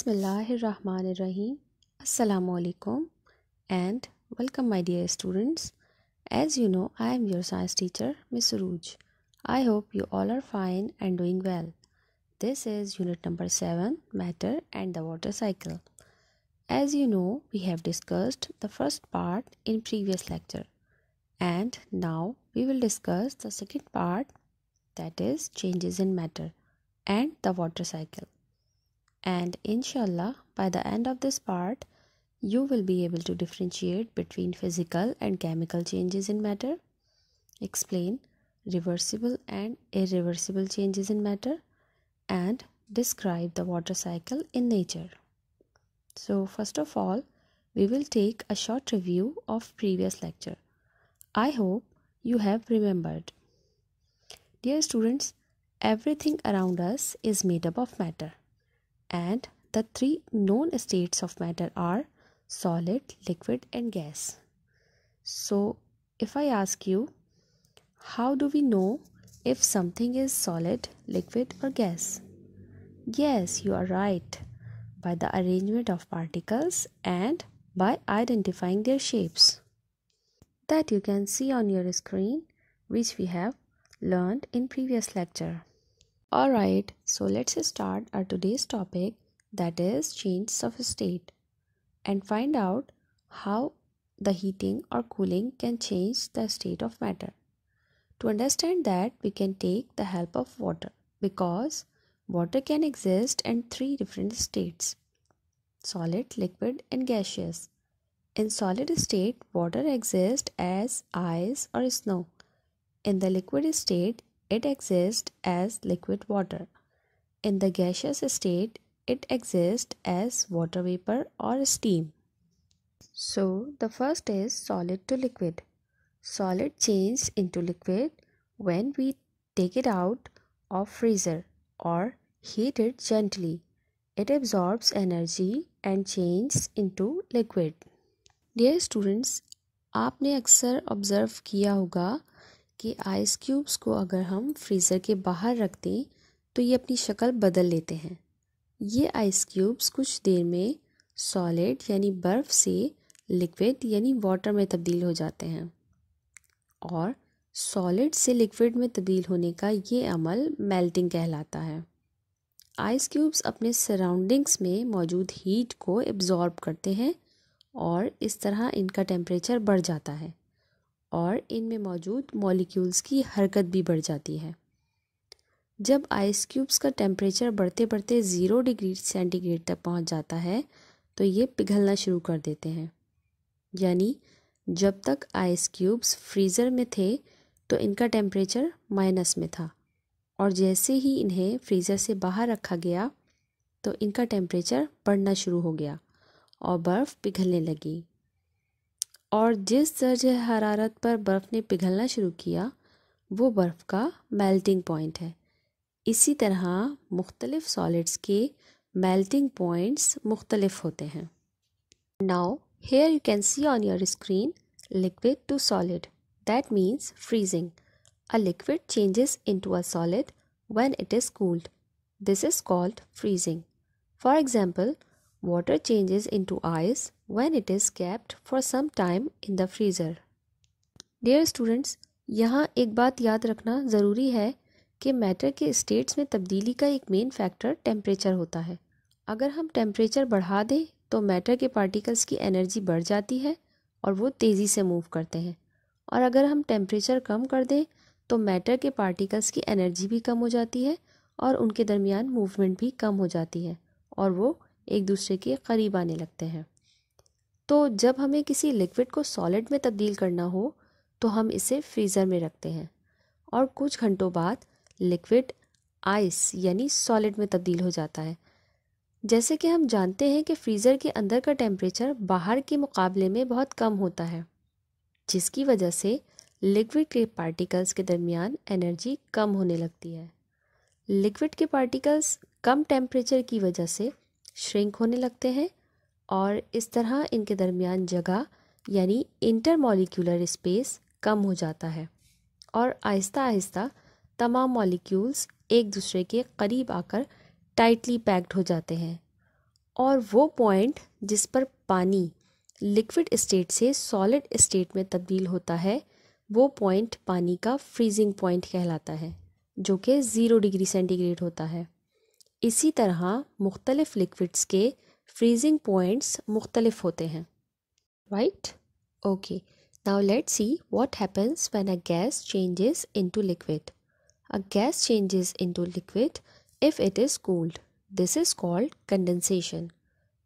Bismillahirrahmanirrahim. Assalamu alaikum and welcome my dear students. As you know, I am your science teacher Ms. Ruj. I hope you all are fine and doing well. This is unit number 7, matter and the water cycle. As you know, we have discussed the first part in previous lecture and now we will discuss the second part that is changes in matter and the water cycle and inshallah by the end of this part you will be able to differentiate between physical and chemical changes in matter explain reversible and irreversible changes in matter and describe the water cycle in nature so first of all we will take a short review of previous lecture i hope you have remembered dear students everything around us is made up of matter and the three known states of matter are solid, liquid and gas. So if I ask you how do we know if something is solid, liquid or gas? Yes, you are right. By the arrangement of particles and by identifying their shapes. That you can see on your screen which we have learned in previous lecture. Alright, so let's start our today's topic that is change of state and find out how the heating or cooling can change the state of matter. To understand that, we can take the help of water because water can exist in three different states solid, liquid, and gaseous. In solid state, water exists as ice or snow. In the liquid state, it exists as liquid water. In the gaseous state, it exists as water vapor or steam. So, the first is solid to liquid. Solid changes into liquid when we take it out of freezer or heat it gently. It absorbs energy and changes into liquid. Dear students, आपने अक्सर observe किया होगा कि ice cubes को अगर हम freezer के बाहर रख दें तो ये अपनी शक्ल बदल लेते हैं ये आइस क्यूब्स कुछ देर में सॉलिड यानी बर्फ़ से लिक्विड यानी वाटर में तब्दील हो जाते हैं और सॉलिड से लिक्विड में तब्दील होने का ये अमल मेल्टिंग कहलाता है आइस क्यूब्स अपने सराउंडिंग्स में मौजूद हीट को एब्ज़ॉर्ब करते हैं और इस तरह इनका टेम्परेचर बढ़ जाता है और इनमें मौजूद मॉलिक्यूल्स की हरकत भी बढ़ जाती है जब आइस क्यूब्स का टेम्परेचर बढ़ते बढ़ते ज़ीरो डिग्री सेंटीग्रेड तक पहुंच जाता है तो ये पिघलना शुरू कर देते हैं यानी जब तक आइस क्यूब्स फ्रीज़र में थे तो इनका टेम्परेचर माइनस में था और जैसे ही इन्हें फ्रीज़र से बाहर रखा गया तो इनका टेम्परेचर बढ़ना शुरू हो गया और बर्फ़ पिघलने लगी और जिस दर्ज हरारत पर बर्फ़ ने पिघलना शुरू किया वो बर्फ़ का मेल्टिंग पॉइंट है इसी तरह मुख्तलिफ़ सॉलिड्स के मेल्टिंग पॉइंट्स मुख्तलिफ होते हैं now here you can see on your screen liquid to solid that means freezing a liquid changes in to a solid solid it is cooled this is called freezing for example water changes in to ice when it is kept for some time in the freezer. Dear students, यहाँ एक बात याद रखना ज़रूरी है कि matter के states में तब्दीली का एक मेन फैक्टर टेम्परेचर होता है अगर हम टेम्परेचर बढ़ा दें तो मैटर के पार्टिकल्स की एनर्जी बढ़ जाती है और वो तेज़ी से मूव करते हैं और अगर हम टेम्परेचर कम कर दें तो मैटर के पार्टिकल्स की एनर्जी भी कम हो जाती है और उनके दरमियान मूवमेंट भी कम हो जाती है और वो एक दूसरे के करीब आने लगते हैं तो जब हमें किसी लिक्विड को सॉलिड में तब्दील करना हो तो हम इसे फ्रीज़र में रखते हैं और कुछ घंटों बाद लिक्विड आइस यानी सॉलिड में तब्दील हो जाता है जैसे कि हम जानते हैं कि फ्रीज़र के अंदर का टेम्परेचर बाहर के मुकाबले में बहुत कम होता है जिसकी वजह से लिक्विड के पार्टिकल्स के दरमियान एनर्जी कम होने लगती है लिक्विड के पार्टिकल्स कम टेम्परेचर की वजह से श्रिंक होने लगते हैं और इस तरह इनके दरमियान जगह यानी मोलिकुलर स्पेस कम हो जाता है और आहिस्ता आहिस्ता तमाम मॉलिक्यूल्स एक दूसरे के करीब आकर टाइटली पैक्ड हो जाते हैं और वो पॉइंट जिस पर पानी लिक्विड स्टेट से सॉलिड स्टेट में तब्दील होता है वो पॉइंट पानी का फ्रीजिंग पॉइंट कहलाता है जो कि ज़ीरो डिग्री सेंटीग्रेड होता है इसी तरह मुख्तलिफ़ लिक्विड्स के फ्रीजिंग पॉइंट्स मुख्तलिफ होते हैं right okay now let see what happens when a gas changes in to liquid a gas changes in to liquid if it is cooled this is called condensation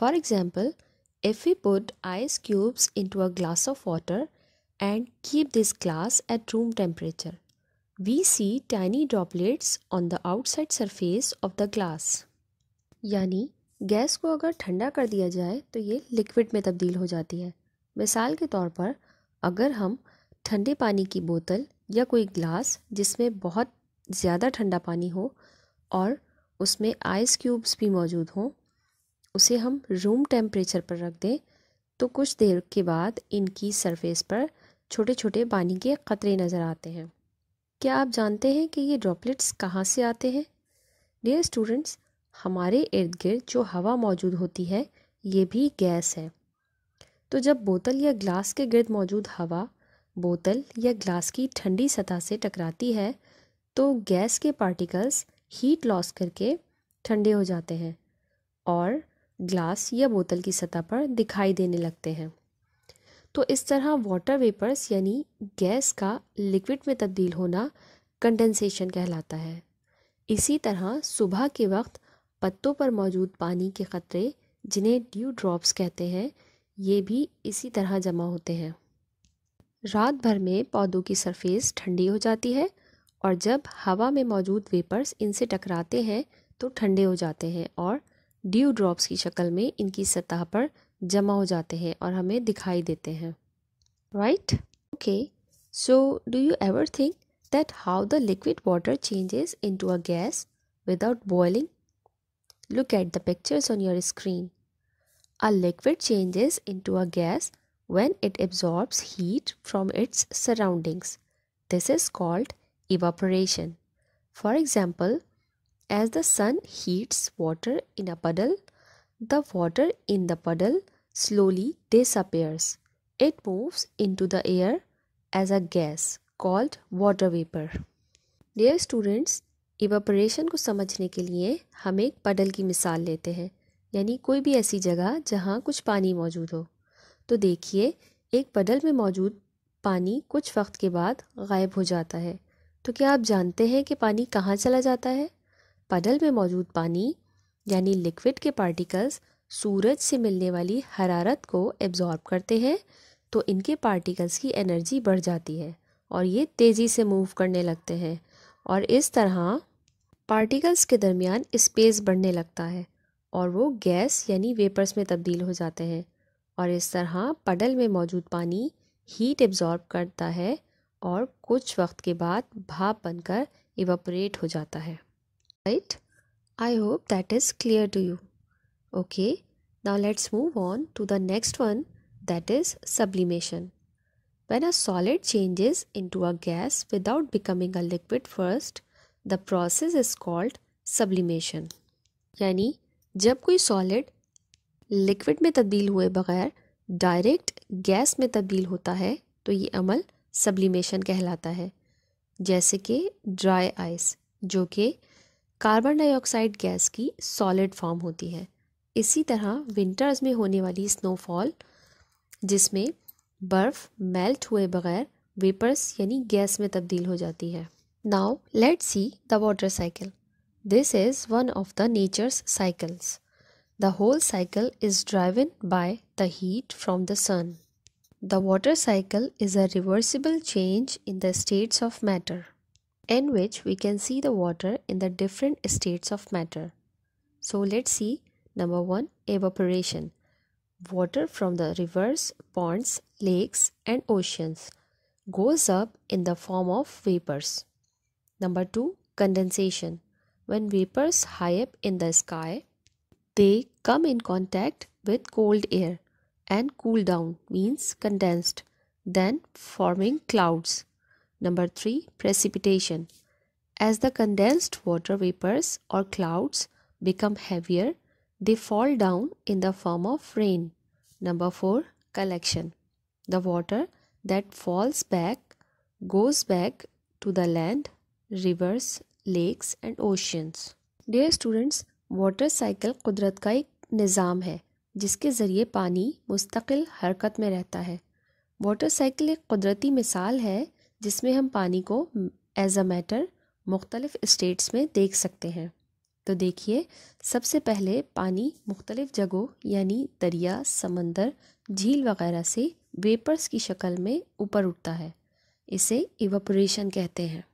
for example if you put ice cubes in to a glass of water and keep this glass at room temperature we see tiny droplets on the outside surface of the glass यानी gas को अगर ठंडा कर दिया जाए तो ये liquid में तब्दील हो जाती है मिसाल के तौर पर अगर हम ठंडे पानी की बोतल या कोई ग्लास जिसमें बहुत ज़्यादा ठंडा पानी हो और उसमें आइस क्यूब्स भी मौजूद हों उसे हम रूम टेम्परेचर पर रख दें तो कुछ देर के बाद इनकी सरफेस पर छोटे छोटे पानी के ख़तरे नज़र आते हैं क्या आप जानते हैं कि ये ड्रॉपलेट्स कहाँ से आते हैं डियर स्टूडेंट्स हमारे इर्द गिर्द जो हवा मौजूद होती है ये भी गैस है तो जब बोतल या ग्लास के गिर्द मौजूद हवा बोतल या ग्लास की ठंडी सतह से टकराती है तो गैस के पार्टिकल्स हीट लॉस करके ठंडे हो जाते हैं और ग्लास या बोतल की सतह पर दिखाई देने लगते हैं तो इस तरह वाटर वेपर्स यानी गैस का लिक्विड में तब्दील होना कंडेंसेशन कहलाता है इसी तरह सुबह के वक्त पत्तों पर मौजूद पानी के ख़तरे जिन्हें ड्यू ड्रॉप्स कहते हैं ये भी इसी तरह जमा होते हैं रात भर में पौधों की सरफेस ठंडी हो जाती है और जब हवा में मौजूद वेपर्स इनसे टकराते हैं तो ठंडे हो जाते हैं और ड्यू ड्रॉप्स की शक्ल में इनकी सतह पर जमा हो जाते हैं और हमें दिखाई देते हैं right okay so do you ever think that how the liquid water changes into a gas without boiling Look at the pictures on your screen. A liquid changes into a gas when it absorbs heat from its surroundings. This is called evaporation. For example, as the sun heats water in a puddle, the water in the puddle slowly disappears. It moves into the air as a gas called water vapor. Dear students, evaporation को समझने के लिए हम एक पडल की मिसाल लेते हैं यानी कोई भी ऐसी जगह जहाँ कुछ पानी मौजूद हो तो देखिए एक पडल में मौजूद पानी कुछ वक्त के बाद गायब हो जाता है तो क्या आप जानते हैं कि पानी कहाँ चला जाता है पडल में मौजूद पानी यानी लिक्विड के पार्टिकल्स सूरज से मिलने वाली हरारत को एब्जॉर्ब करते हैं तो इनके पार्टिकल्स की एनर्जी बढ़ जाती है और ये तेज़ी से मूव करने लगते हैं और इस तरह पार्टिकल्स के दरमियान स्पेस बढ़ने लगता है और वो गैस यानी वेपर्स में तब्दील हो जाते हैं और इस तरह पडल में मौजूद पानी हीट एब्ज़ॉर्ब करता है और कुछ वक्त के बाद भाप बनकर इवापोरेट हो जाता है right I hope that is clear to you okay now let's move on to the next one that is sublimation When a solid changes into a gas without becoming a liquid first, the process is called sublimation. यानी जब कोई solid liquid में तब्दील हुए बगैर direct gas में तब्दील होता है तो ये अमल सब्लिमेशन कहलाता है जैसे कि ड्राई आइस जो कि कार्बन डाइऑक्साइड गैस की सॉलिड फॉर्म होती है इसी तरह विंटर्स में होने वाली स्नोफॉल जिसमें बर्फ मेल्ट हुए बगैर वेपर्स यानी गैस में तब्दील हो जाती है now let see the water cycle this is one of the nature's cycles the whole cycle is driven by the heat from the sun the water cycle is a reversible change in the states of matter in which we can see the water in the different states of matter so let see number one evaporation water from the rivers, ponds, lakes, and oceans goes up in the form of vapors. Number 2. Condensation. When vapors high up in the sky, they come in contact with cold air and cool down means condensed, then forming clouds. Number 3. Precipitation. As the condensed water vapors or clouds become heavier, They fall down in the form of rain. Number 4. Collection. The water that falls back goes back to the land, rivers, lakes and oceans. Dear students, water cycle कुदरत ka ek nizam hai jiske zariye pani mustaqil harkat mein rehta hai water cycle ek कुदरती misal hai jisme hum pani ko as a matter mukhtalif states mein dekh sakte hain तो देखिए सबसे पहले पानी मुख्तलिफ़ जगहों यानी दरिया समंदर झील वगैरह से वेपर्स की शक्ल में ऊपर उठता है इसे इवापोरेशन कहते हैं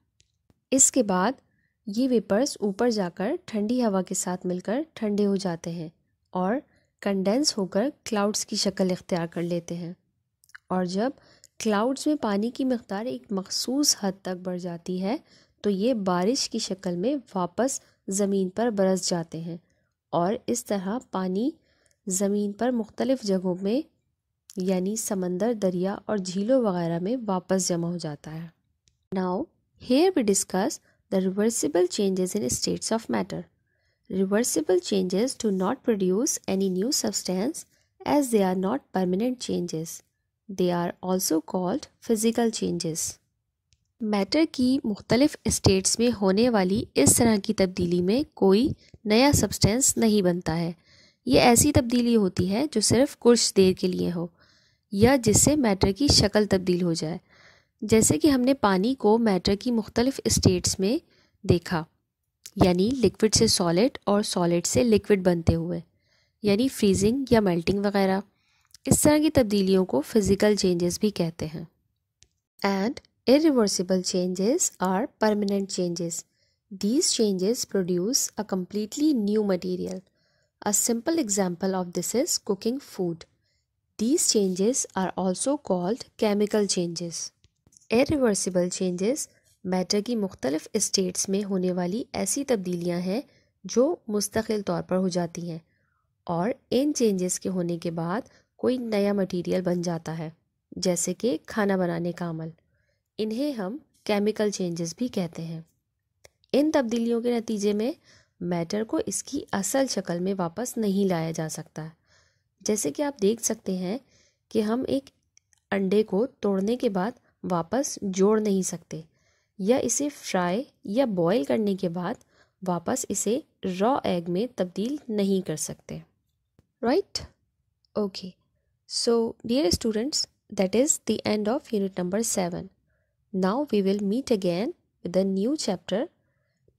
इसके बाद ये वेपर्स ऊपर जाकर ठंडी हवा के साथ मिलकर ठंडे हो जाते हैं और कंडेंस होकर क्लाउड्स की शक्ल इख्तियार कर लेते हैं और जब क्लाउड्स में पानी की मकदार एक मखसूस हद तक बढ़ जाती है तो ये बारिश की शक्ल में वापस ज़मीन पर बरस जाते हैं और इस तरह पानी ज़मीन पर मुख्तलिफ़ जगहों में यानी समंदर दरिया और झीलों वगैरह में वापस जमा हो जाता है now here we discuss the reversible changes in states of matter reversible changes do not produce any new substance as they are not permanent changes they are also called physical changes matter की मुख्तलिफ states में होने वाली इस तरह की तब्दीली में कोई नया सब्सटेंस नहीं बनता है ये ऐसी तब्दीली होती है जो सिर्फ कुछ देर के लिए हो या जिससे मैटर की शक्ल तब्दील हो जाए जैसे कि हमने पानी को मैटर की मुख्तलिफ स्टेट्स में देखा यानी लिक्विड से सॉलिड और सॉलिड से लिक्विड बनते हुए यानी फ्रीजिंग या मेल्टिंग वगैरह इस तरह की तब्दीलियों को फिज़िकल चेंजेस भी कहते हैं and Irreversible changes are permanent changes. These changes produce a completely new material. A simple example of this is cooking food. These changes are also called chemical changes. Irreversible changes matter की मुख्तलिफ states में होने वाली ऐसी तब्दीलियां हैं जो मुस्तकिल तौर पर हो जाती हैं और इन चेंजेस के होने के बाद कोई नया मटेरियल बन जाता है जैसे कि खाना बनाने का अमल इन्हें हम केमिकल चेंजेस भी कहते हैं इन तब्दीलियों के नतीजे में मैटर को इसकी असल शक्ल में वापस नहीं लाया जा सकता जैसे कि आप देख सकते हैं कि हम एक अंडे को तोड़ने के बाद वापस जोड़ नहीं सकते या इसे फ्राई या बॉईल करने के बाद वापस इसे रॉ एग में तब्दील नहीं कर सकते right okay so dear students that is the end of unit number seven Now we will meet again with a new chapter.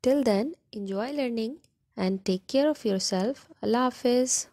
Till then, enjoy learning and take care of yourself. Allah Hafiz.